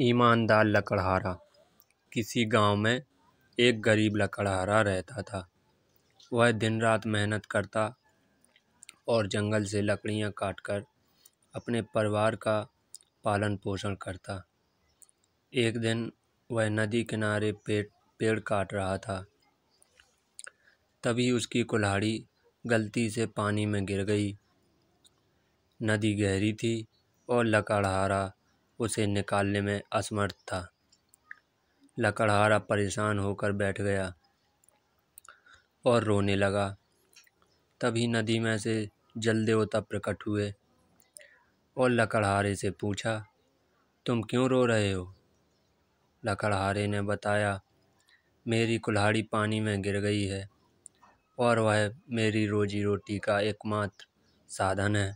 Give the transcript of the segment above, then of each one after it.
ईमानदार लकड़हारा किसी गांव में एक गरीब लकड़हारा रहता था वह दिन रात मेहनत करता और जंगल से लकड़ियां काटकर अपने परिवार का पालन पोषण करता एक दिन वह नदी किनारे पेड़ पेड़ काट रहा था तभी उसकी कुल्हाड़ी गलती से पानी में गिर गई नदी गहरी थी और लकड़हारा उसे निकालने में असमर्थ था लकड़हारा परेशान होकर बैठ गया और रोने लगा तभी नदी में से जल देवता प्रकट हुए और लकड़हारे से पूछा तुम क्यों रो रहे हो लकड़हारे ने बताया मेरी कुल्हाड़ी पानी में गिर गई है और वह मेरी रोजी रोटी का एकमात्र साधन है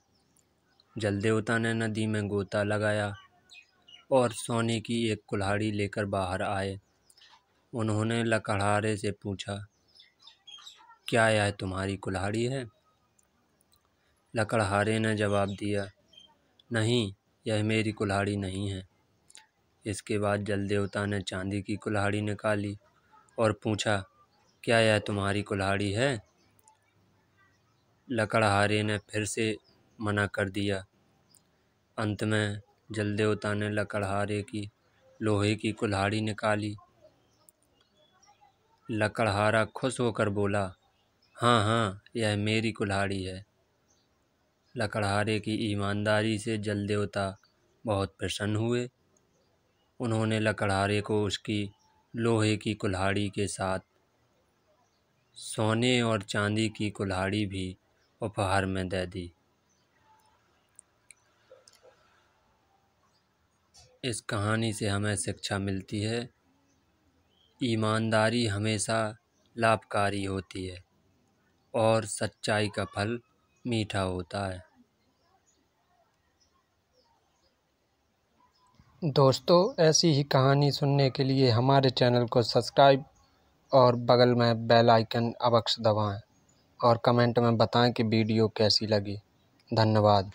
जल देवता ने नदी में गोता लगाया और सोने की एक कुल्हाड़ी लेकर बाहर आए उन्होंने लकड़हारे से पूछा क्या यह तुम्हारी कुल्हाड़ी है लकड़हारे ने जवाब दिया नहीं यह मेरी कुल्हाड़ी नहीं है इसके बाद जल देवता ने चांदी की कुल्हाड़ी निकाली और पूछा क्या यह तुम्हारी कुल्हाड़ी है लकड़हारे ने फिर से मना कर दिया अंत में जलदेवता ने लकड़हारे की लोहे की कुल्हाड़ी निकाली लकड़हारा खुश होकर बोला हाँ हाँ यह मेरी कुल्हाड़ी है लकड़हारे की ईमानदारी से जलदेवता बहुत प्रसन्न हुए उन्होंने लकड़हारे को उसकी लोहे की कुल्हाड़ी के साथ सोने और चांदी की कुल्हाड़ी भी उपहार में दे दी इस कहानी से हमें शिक्षा मिलती है ईमानदारी हमेशा लाभकारी होती है और सच्चाई का फल मीठा होता है दोस्तों ऐसी ही कहानी सुनने के लिए हमारे चैनल को सब्सक्राइब और बगल में बेल आइकन अवश्य दबाएं और कमेंट में बताएं कि वीडियो कैसी लगी धन्यवाद